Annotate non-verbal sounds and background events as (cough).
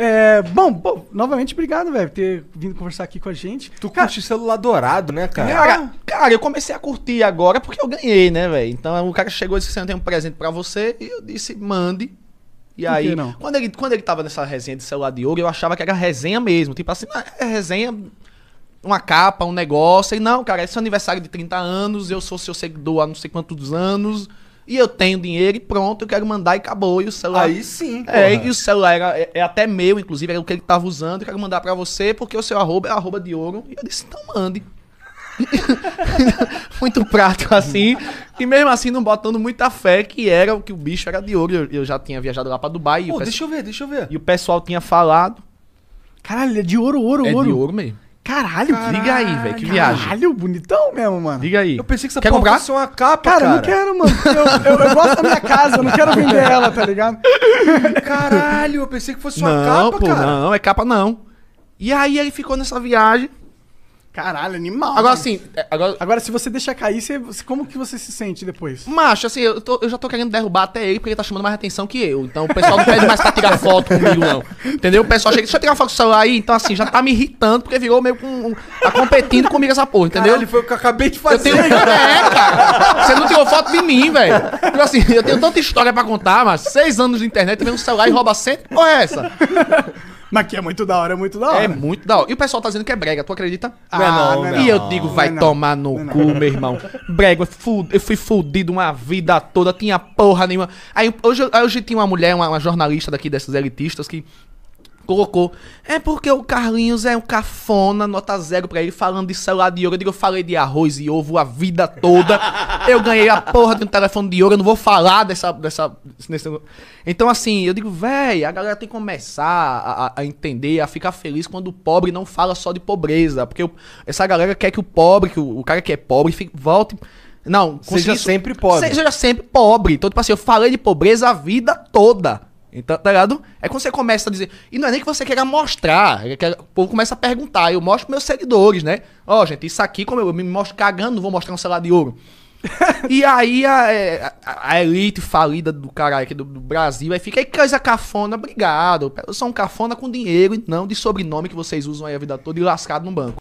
É, bom, bom, novamente, obrigado, velho, por ter vindo conversar aqui com a gente. Tu cara, curte celular dourado, né, cara? cara? Ah. cara? eu comecei a curtir agora porque eu ganhei, né, velho? Então o cara chegou e disse assim, eu tenho um presente pra você. E eu disse: mande. E aí, Quando, ele, quando ele tava nessa resenha de celular de ouro, eu achava que era resenha mesmo. Tipo assim, ah, é resenha uma capa, um negócio. E não, cara, esse é seu aniversário de 30 anos, eu sou seu seguidor há não sei quantos anos e eu tenho dinheiro e pronto, eu quero mandar e acabou. E o celular. Aí sim. É, porra. É, e o celular era, é, é, até meu, inclusive, era o que ele tava usando, eu quero mandar para você, porque o seu arroba é arroba de ouro. E eu disse, então mande. (laughs) muito prático assim. E mesmo assim, não botando muita fé que era o que o bicho era de ouro. Eu, eu já tinha viajado lá pra Dubai. Pô, deixa eu ver, deixa eu ver. E o pessoal tinha falado. Caralho, é de ouro, ouro, é ouro. É de ouro mesmo. Caralho, Caralho, liga aí, velho. Que viagem. Caralho, bonitão mesmo, mano. Liga aí. Eu pensei que você Quer comprar? fosse uma capa, cara. Cara, eu não quero, mano. Eu, eu, eu gosto da minha casa, eu não quero vender ela, tá ligado? Caralho, eu pensei que fosse uma não, capa, pô, cara. Não, é capa não. E aí ele ficou nessa viagem. Caralho, animal. Agora mano. assim, agora... agora se você deixar cair, você, como que você se sente depois? Macho, assim, eu, tô, eu já tô querendo derrubar até ele porque ele tá chamando mais atenção que eu. Então o pessoal não pede mais pra tirar foto comigo, não. Entendeu? O pessoal chega, deixa eu tirar foto com o celular aí. Então assim, já tá me irritando porque virou meio com. Um, tá competindo comigo essa porra, entendeu? Caralho, foi o que eu acabei de fazer. Eu tenho... É, cara. Você não tirou foto de mim, velho. Então assim, eu tenho tanta história pra contar, mas seis anos de internet, vendo um celular e rouba cento. Porra, é essa? Mas que é muito da hora, é muito da hora. É muito da hora. E o pessoal tá dizendo que é brega, tu acredita? Ah, é não, não, é não, E eu digo, vai é não, tomar no é cu, meu irmão. Brega, eu fui fudido uma vida toda, tinha porra nenhuma. Aí hoje, hoje tinha uma mulher, uma, uma jornalista daqui dessas elitistas, que colocou. É porque o Carlinhos é um cafona, nota zero pra ele, falando de celular de ouro. Eu digo, eu falei de arroz e ovo a vida toda. (laughs) Eu ganhei a porra de um telefone de ouro, eu não vou falar dessa. dessa nesse... Então, assim, eu digo, véi, a galera tem que começar a, a, a, entender, a ficar feliz quando o pobre não fala só de pobreza. Porque eu, essa galera quer que o pobre, que o, o cara que é pobre, fique, volte. Não, seja sempre pobre. Seja sempre pobre. Então, tipo assim, eu falei de pobreza a vida toda. Então, tá ligado? É quando você começa a dizer. E não é nem que você queira mostrar. É que o povo começa a perguntar. Eu mostro pros meus seguidores, né? Ó, oh, gente, isso aqui, como eu, eu me mostro cagando, não vou mostrar um celular de ouro. (laughs) e aí a, é, a, a, elite falida do caralho aqui do, do, Brasil aí fica aí, coisa cafona, obrigado. Eu sou um cafona com dinheiro e não de sobrenome que vocês usam aí a vida toda e lascado no banco.